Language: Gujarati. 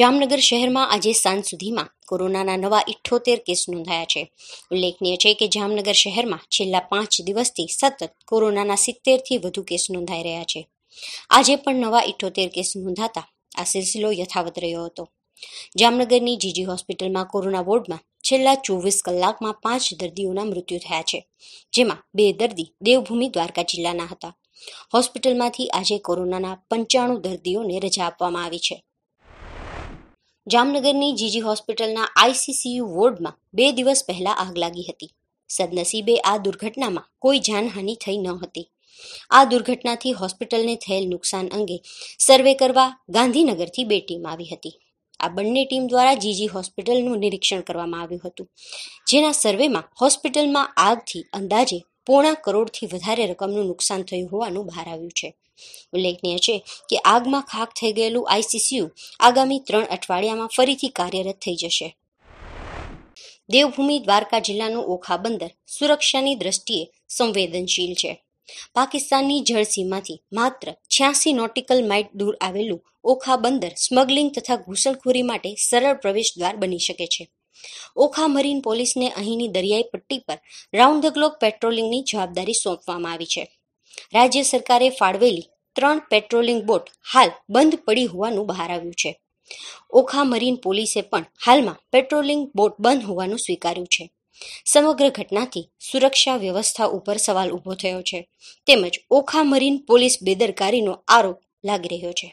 જામનગર શહેરમાં આજે સાંજ સુધીમાં કોરોનાના નવા ઇઠ્ઠોતેર કેસ નોંધાયા છે ઉલ્લેખનીય છે કે જામનગર શહેરમાં છેલ્લા પાંચ દિવસથી સતત કોરોનાના સિત્તેરથી વધુ કેસ નોંધાઈ રહ્યા છે આજે પણ નવા ઇઠ્ઠોતેર કેસ નોંધાતા આ સિલસિલો યથાવત રહ્યો હતો જામનગરની જીજી હોસ્પિટલમાં કોરોના વોર્ડમાં છેલ્લા ચોવીસ કલાકમાં પાંચ દર્દીઓના મૃત્યુ થયા છે જેમાં બે દર્દી દેવભૂમિ દ્વારકા જિલ્લાના હતા હોસ્પિટલમાંથી આજે કોરોનાના પંચાણું દર્દીઓને રજા આપવામાં આવી છે જામનગરની જીજી હોસ્પિટલના આઈસીસીયુ વોર્ડમાં બે દિવસ પહેલા આગ લાગી હતી સદનસીબે આ દુર્ઘટનામાં કોઈ જાનહાનિ થઈ ન હતી આ દુર્ઘટનાથી હોસ્પિટલને થયેલ નુકસાન અંગે સર્વે કરવા ગાંધીનગરથી બે ટીમ આવી હતી આ બંને ટીમ દ્વારા જીજી હોસ્પિટલનું નિરીક્ષણ કરવામાં આવ્યું હતું જેના સર્વેમાં હોસ્પિટલમાં આગથી અંદાજે પોણા કરોડથી વધારે રકમનું નુકસાન થયું હોવાનું બહાર આવ્યું છે ઉલ્લેખનીય છે કે આગમાં ખાક થઈ ગયેલું આઈસીસીયુ આગામી ત્રણ અઠવાડિયામાં ફરીથી કાર્યરત થઈ જશે દેવભૂમિ દ્વારકા જિલ્લાનું ઓખા બંદર સુરક્ષાની દ્રષ્ટિએ સંવેદનશીલ છે પાકિસ્તાનની જળસીમાથી માત્ર છ્યાસી નોટિકલ માઇટ દૂર આવેલું ઓખા બંદર સ્મગલિંગ તથા ઘૂસણખોરી માટે સરળ પ્રવેશ દ્વાર બની શકે છે ઓખા મરીન પોલીસને અહીંની દરિયાઈ પટ્ટી પર રાઉન્ડ ધ ક્લોક પેટ્રોલિંગની જવાબદારી સોંપવામાં આવી છે રાજ્ય સરકારે ફાળવેલી ત્રણ પેટ્રોલિંગ બોટ હાલ બંધ પડી હોવાનું બહાર આવ્યું છે ઓખા મરીન પોલીસે પણ હાલમાં પેટ્રોલિંગ બોટ બંધ હોવાનું સ્વીકાર્યું છે સમગ્ર ઘટનાથી સુરક્ષા વ્યવસ્થા ઉપર સવાલ ઊભો થયો છે તેમજ ઓખા મરીન પોલીસ બેદરકારીનો આરોપ લાગી રહ્યો છે